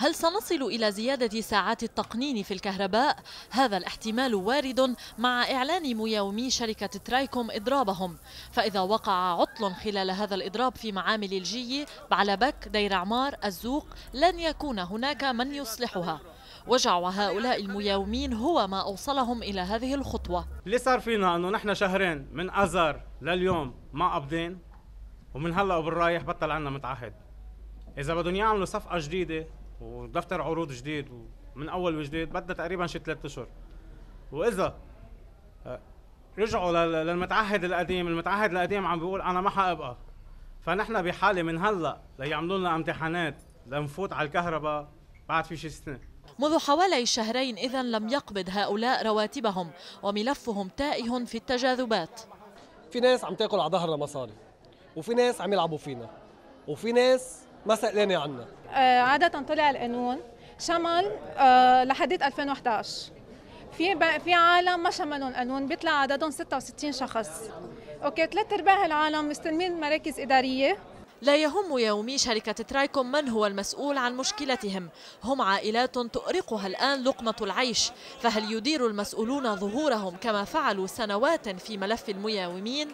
هل سنصل إلى زيادة ساعات التقنين في الكهرباء؟ هذا الاحتمال وارد مع إعلان مياومي شركة ترايكوم إضرابهم فإذا وقع عطل خلال هذا الإضراب في معامل الجي بعلبك دير عمار الزوق لن يكون هناك من يصلحها وجع هؤلاء المياومين هو ما أوصلهم إلى هذه الخطوة اللي صار فينا أنه نحن شهرين من أذر لليوم ما قابضين ومن هلا وبالرايح بطل عنا متعهد إذا بدهم يعملوا صفقة جديدة ودفتر عروض جديد من اول وجديد بدها تقريبا شي ثلاث اشهر واذا آه، رجعوا للمتعهد القديم المتعهد القديم عم بيقول انا ما حابقى فنحن بحاله من هلا ليعملوا لنا امتحانات لنفوت على الكهرباء بعد في شي سنه منذ حوالي شهرين إذا لم يقبض هؤلاء رواتبهم وملفهم تائه في التجاذبات في ناس عم تاكل على ظهر مصاري وفي ناس عم يلعبوا فينا وفي ناس ما سألاني عنها آه، عادة طلع القانون شمل آه، لحديت 2011 في في عالم ما شملهم قانون بيطلع عددهم 66 شخص اوكي ثلاث ارباع العالم مستلمين مراكز اداريه لا يهم يومي شركة ترايكوم من هو المسؤول عن مشكلتهم هم عائلات تؤرقها الآن لقمة العيش فهل يدير المسؤولون ظهورهم كما فعلوا سنوات في ملف المياومين؟